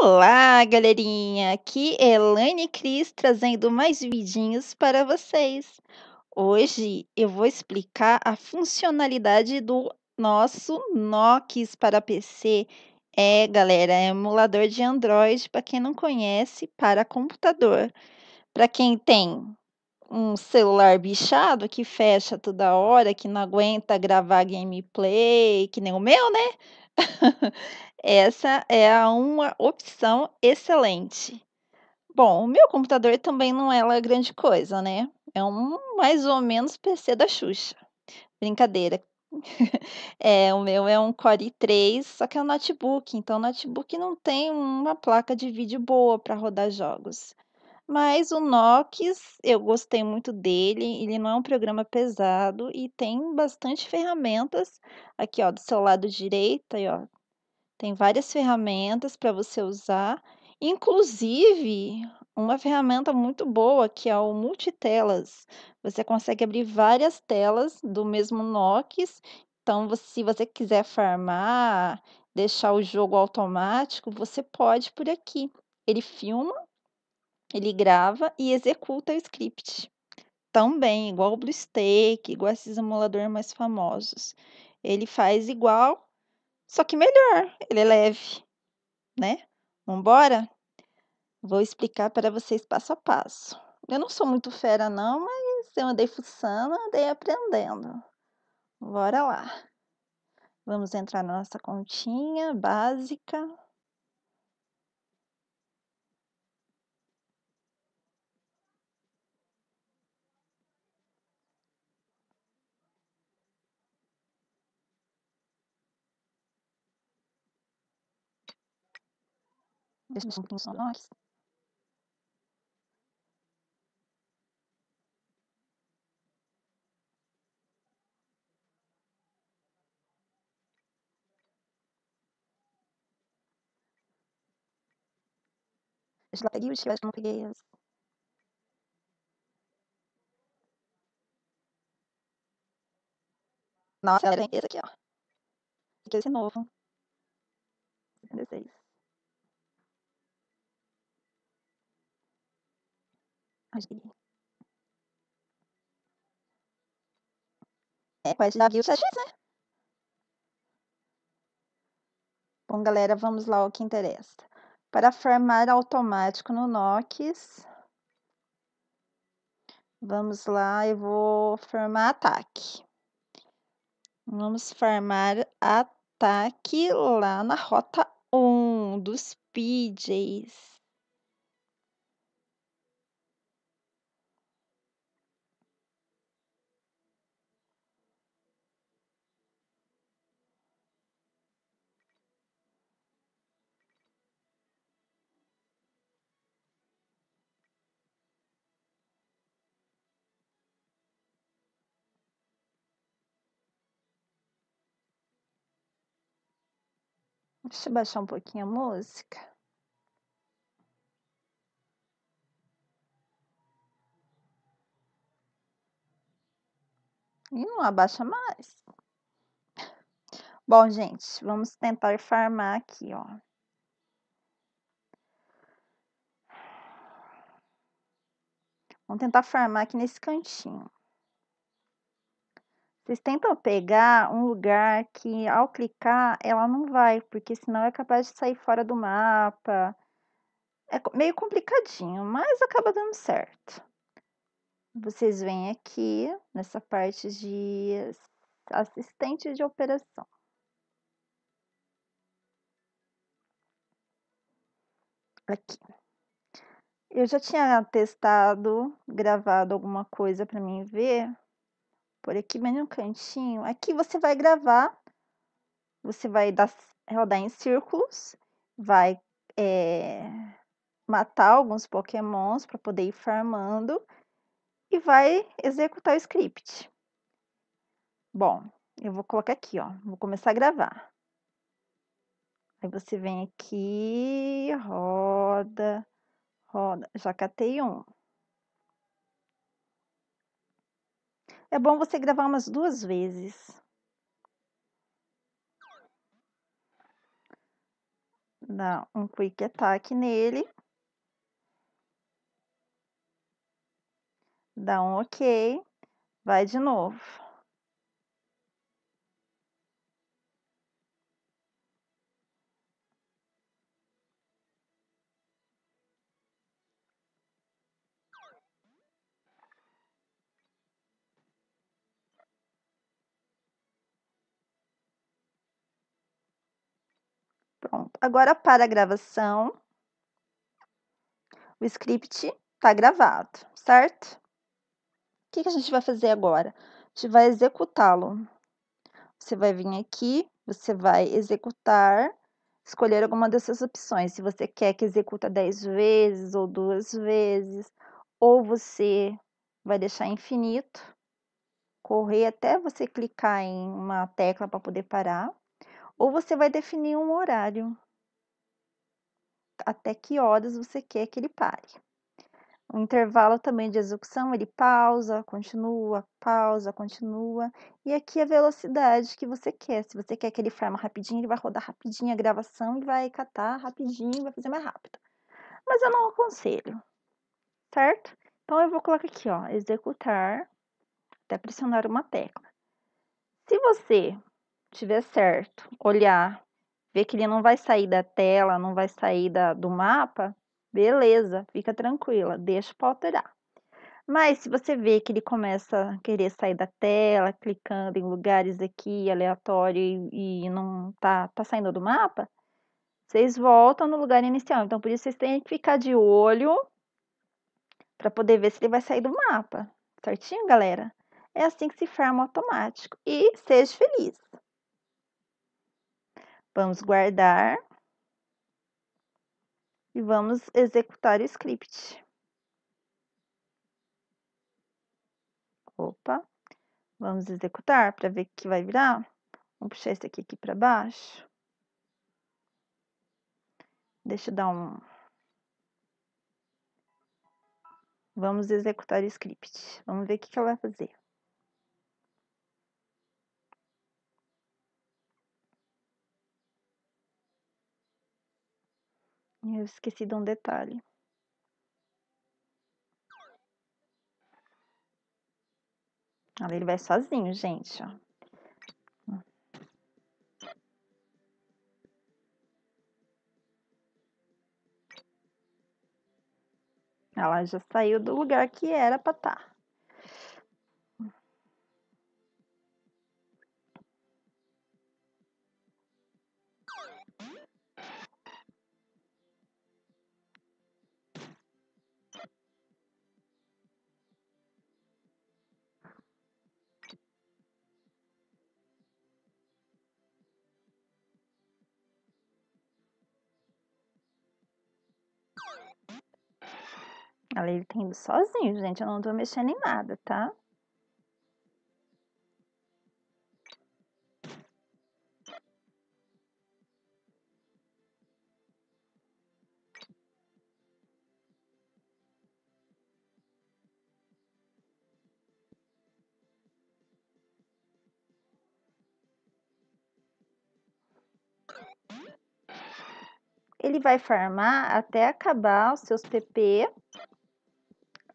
Olá, galerinha! Aqui é Elaine Cris trazendo mais vidinhos para vocês. Hoje eu vou explicar a funcionalidade do nosso Nox para PC. É, galera, é um emulador de Android para quem não conhece, para computador. Para quem tem um celular bichado que fecha toda hora, que não aguenta gravar gameplay, que nem o meu, né? Essa é uma opção excelente. Bom, o meu computador também não é uma grande coisa, né? É um mais ou menos PC da Xuxa. Brincadeira. é, o meu é um Core i3, só que é um notebook, então notebook não tem uma placa de vídeo boa para rodar jogos. Mas o Nox, eu gostei muito dele, ele não é um programa pesado e tem bastante ferramentas. Aqui, ó, do seu lado direito, aí, ó, tem várias ferramentas para você usar, inclusive uma ferramenta muito boa que é o multitelas. Você consegue abrir várias telas do mesmo Nox. Então, se você quiser farmar, deixar o jogo automático, você pode por aqui. Ele filma, ele grava e executa o script. Também, igual o BlueStake, igual a esses emuladores mais famosos. Ele faz igual, só que melhor, ele é leve, né? Vambora? Vou explicar para vocês passo a passo. Eu não sou muito fera, não, mas eu andei fuçando, andei aprendendo. Bora lá. Vamos entrar na nossa continha básica. Deixa eu ver são nós. Deixa eu lá peguei os que eu não peguei Nossa, era esse aqui, ó. Aqui é esse novo. Dezesseis. É É, quase navio 7 né? Bom, galera, vamos lá ao que interessa. Para farmar automático no Nox, vamos lá, eu vou farmar ataque. Vamos farmar ataque lá na rota 1 dos PJs. Deixa eu baixar um pouquinho a música. E não abaixa mais. Bom, gente, vamos tentar farmar aqui, ó. Vamos tentar farmar aqui nesse cantinho. Vocês tentam pegar um lugar que, ao clicar, ela não vai, porque senão é capaz de sair fora do mapa. É meio complicadinho, mas acaba dando certo. Vocês vêm aqui nessa parte de assistente de operação. Aqui. Eu já tinha testado, gravado alguma coisa para mim ver, por aqui bem no cantinho. Aqui é você vai gravar, você vai dar, rodar em círculos, vai é, matar alguns pokémons para poder ir farmando e vai executar o script. Bom, eu vou colocar aqui, ó, vou começar a gravar. Aí você vem aqui, roda, roda, já catei um. É bom você gravar umas duas vezes. Dá um quick attack nele. Dá um ok. Vai de novo. Pronto. Agora para a gravação. O script está gravado, certo? O que, que a gente vai fazer agora? A gente vai executá-lo. Você vai vir aqui, você vai executar, escolher alguma dessas opções. Se você quer que executa 10 vezes ou duas vezes, ou você vai deixar infinito, correr até você clicar em uma tecla para poder parar. Ou você vai definir um horário. Até que horas você quer que ele pare. O intervalo também de execução, ele pausa, continua, pausa, continua. E aqui a velocidade que você quer. Se você quer que ele frame rapidinho, ele vai rodar rapidinho a gravação e vai catar rapidinho, vai fazer mais rápido. Mas eu não aconselho, certo? Então eu vou colocar aqui, ó, executar até pressionar uma tecla. Se você tiver certo, olhar, ver que ele não vai sair da tela, não vai sair da, do mapa, beleza, fica tranquila, deixa para alterar. Mas se você vê que ele começa a querer sair da tela, clicando em lugares aqui aleatório e, e não tá, tá saindo do mapa, vocês voltam no lugar inicial. Então, por isso vocês têm que ficar de olho para poder ver se ele vai sair do mapa. Certinho, galera? É assim que se forma automático. E seja feliz! Vamos guardar e vamos executar o script. Opa, vamos executar para ver o que vai virar. Vamos puxar esse aqui, aqui para baixo. Deixa eu dar um... Vamos executar o script. Vamos ver o que, que ela vai fazer. Eu esqueci de um detalhe. Olha, ah, ele vai sozinho, gente, ó. Ela já saiu do lugar que era para estar. Tá. Ela ele tá indo sozinho, gente. Eu não tô mexendo em nada, tá? Ele vai farmar até acabar os seus PP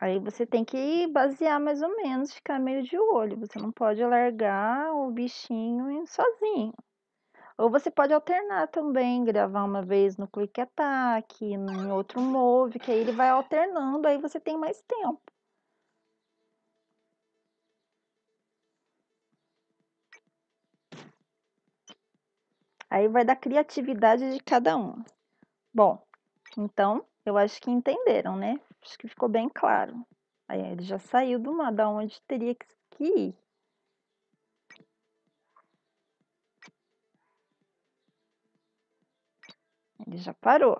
Aí você tem que basear mais ou menos, ficar meio de olho. Você não pode largar o bichinho sozinho. Ou você pode alternar também, gravar uma vez no Click Attack, em outro Move, que aí ele vai alternando, aí você tem mais tempo. Aí vai da criatividade de cada um. Bom, então eu acho que entenderam, né? acho que ficou bem claro. Aí ele já saiu do mar, da onde teria que ir. Ele já parou.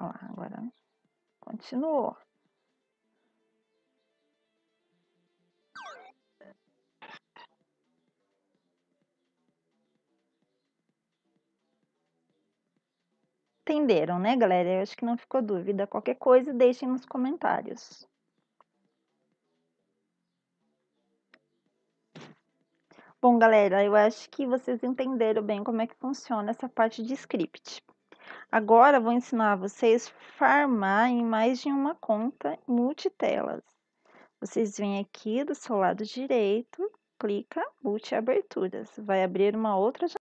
Ó, agora continuou. entenderam, né, galera? Eu acho que não ficou dúvida. Qualquer coisa, deixem nos comentários. Bom, galera, eu acho que vocês entenderam bem como é que funciona essa parte de script. Agora, vou ensinar vocês farmar em mais de uma conta multitelas. Vocês vêm aqui do seu lado direito, clica Multi Aberturas. Vai abrir uma outra janela.